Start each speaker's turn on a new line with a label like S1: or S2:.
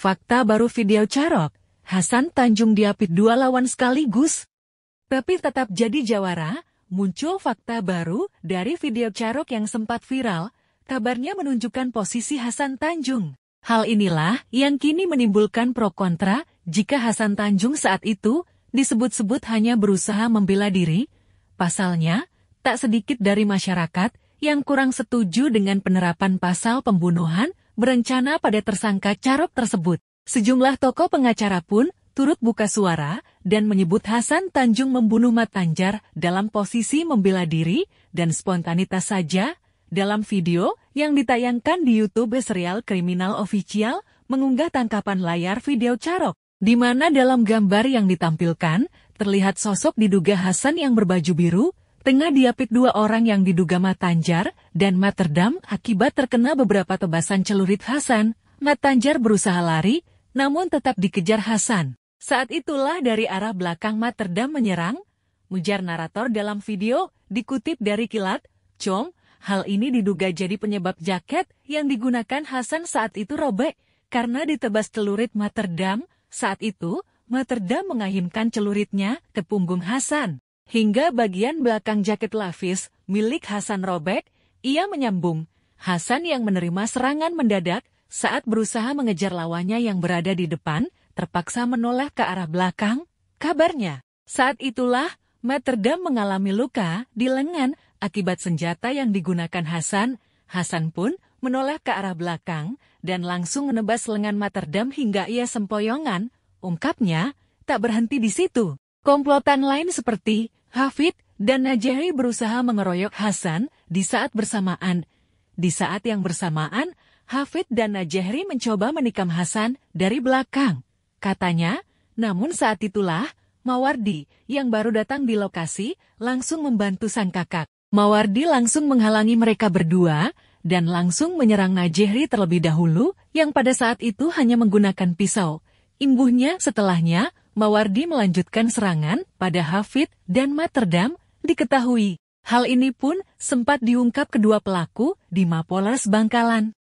S1: Fakta baru video Carok, Hasan Tanjung diapit dua lawan sekaligus. Tapi tetap jadi jawara, muncul fakta baru dari video Carok yang sempat viral, kabarnya menunjukkan posisi Hasan Tanjung. Hal inilah yang kini menimbulkan pro kontra jika Hasan Tanjung saat itu disebut-sebut hanya berusaha membela diri, pasalnya tak sedikit dari masyarakat yang kurang setuju dengan penerapan pasal pembunuhan berencana pada tersangka Carok tersebut. Sejumlah tokoh pengacara pun turut buka suara dan menyebut Hasan Tanjung membunuh Matanjar dalam posisi membela diri dan spontanitas saja dalam video yang ditayangkan di YouTube serial kriminal official mengunggah tangkapan layar video Carok, di mana dalam gambar yang ditampilkan terlihat sosok diduga Hasan yang berbaju biru Tengah diapit dua orang yang diduga Matanjar dan Materdam akibat terkena beberapa tebasan celurit Hasan, Matanjar berusaha lari, namun tetap dikejar Hasan. Saat itulah dari arah belakang Materdam menyerang, mujar narator dalam video, dikutip dari kilat, Chong, hal ini diduga jadi penyebab jaket yang digunakan Hasan saat itu robek, karena ditebas celurit Materdam, saat itu, Materdam mengahimkan celuritnya ke punggung Hasan. Hingga bagian belakang jaket lavis milik Hasan robek, ia menyambung. Hasan yang menerima serangan mendadak saat berusaha mengejar lawannya yang berada di depan, terpaksa menoleh ke arah belakang, kabarnya. Saat itulah, Materdam mengalami luka di lengan akibat senjata yang digunakan Hasan. Hasan pun menoleh ke arah belakang dan langsung menebas lengan Materdam hingga ia sempoyongan, ungkapnya, tak berhenti di situ. Komplotan lain seperti Hafid dan Najeri berusaha mengeroyok Hasan di saat bersamaan. Di saat yang bersamaan, Hafid dan Najehri mencoba menikam Hasan dari belakang. Katanya, namun saat itulah, Mawardi yang baru datang di lokasi langsung membantu sang kakak. Mawardi langsung menghalangi mereka berdua dan langsung menyerang Najehri terlebih dahulu yang pada saat itu hanya menggunakan pisau. Imbuhnya setelahnya, Mawardi melanjutkan serangan pada Hafid dan Materdam, diketahui. Hal ini pun sempat diungkap kedua pelaku di Mapolres Bangkalan.